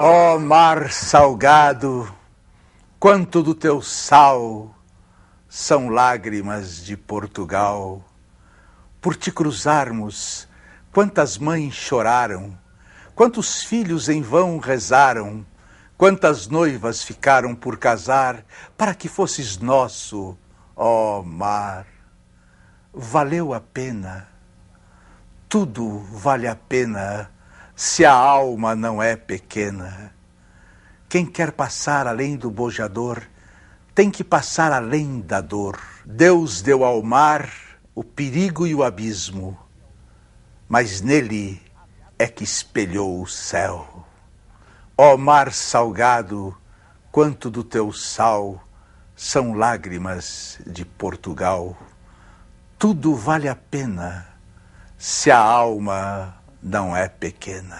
Ó oh, mar salgado, quanto do teu sal são lágrimas de Portugal. Por te cruzarmos, quantas mães choraram, quantos filhos em vão rezaram, quantas noivas ficaram por casar para que fosses nosso, ó oh, mar. Valeu a pena, tudo vale a pena se a alma não é pequena. Quem quer passar além do bojador tem que passar além da dor. Deus deu ao mar o perigo e o abismo, mas nele é que espelhou o céu. Ó mar salgado, quanto do teu sal são lágrimas de Portugal. Tudo vale a pena se a alma não é pequena.